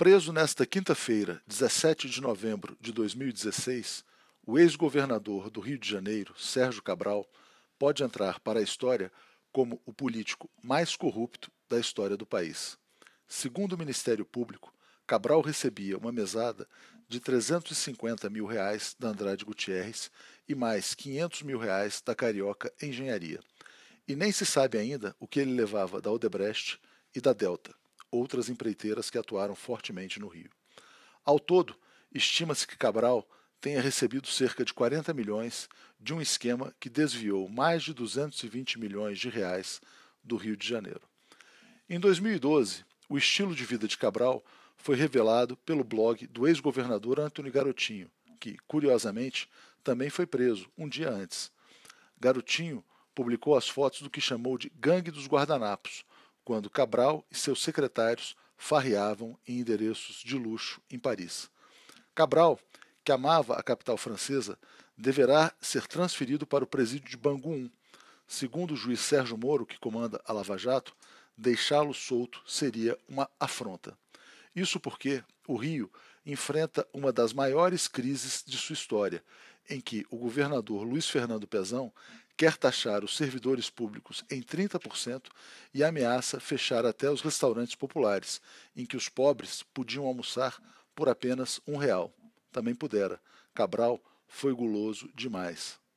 Preso nesta quinta-feira, 17 de novembro de 2016, o ex-governador do Rio de Janeiro, Sérgio Cabral, pode entrar para a história como o político mais corrupto da história do país. Segundo o Ministério Público, Cabral recebia uma mesada de 350 mil reais da Andrade Gutierrez e mais 500 mil reais da Carioca Engenharia. E nem se sabe ainda o que ele levava da Odebrecht e da Delta outras empreiteiras que atuaram fortemente no Rio. Ao todo, estima-se que Cabral tenha recebido cerca de 40 milhões de um esquema que desviou mais de 220 milhões de reais do Rio de Janeiro. Em 2012, o estilo de vida de Cabral foi revelado pelo blog do ex-governador Antônio Garotinho, que, curiosamente, também foi preso um dia antes. Garotinho publicou as fotos do que chamou de Gangue dos Guardanapos, quando Cabral e seus secretários farreavam em endereços de luxo em Paris. Cabral, que amava a capital francesa, deverá ser transferido para o presídio de Bangu Segundo o juiz Sérgio Moro, que comanda a Lava Jato, deixá-lo solto seria uma afronta. Isso porque o Rio enfrenta uma das maiores crises de sua história, em que o governador Luiz Fernando Pezão quer taxar os servidores públicos em 30% e ameaça fechar até os restaurantes populares, em que os pobres podiam almoçar por apenas um real. Também pudera. Cabral foi guloso demais.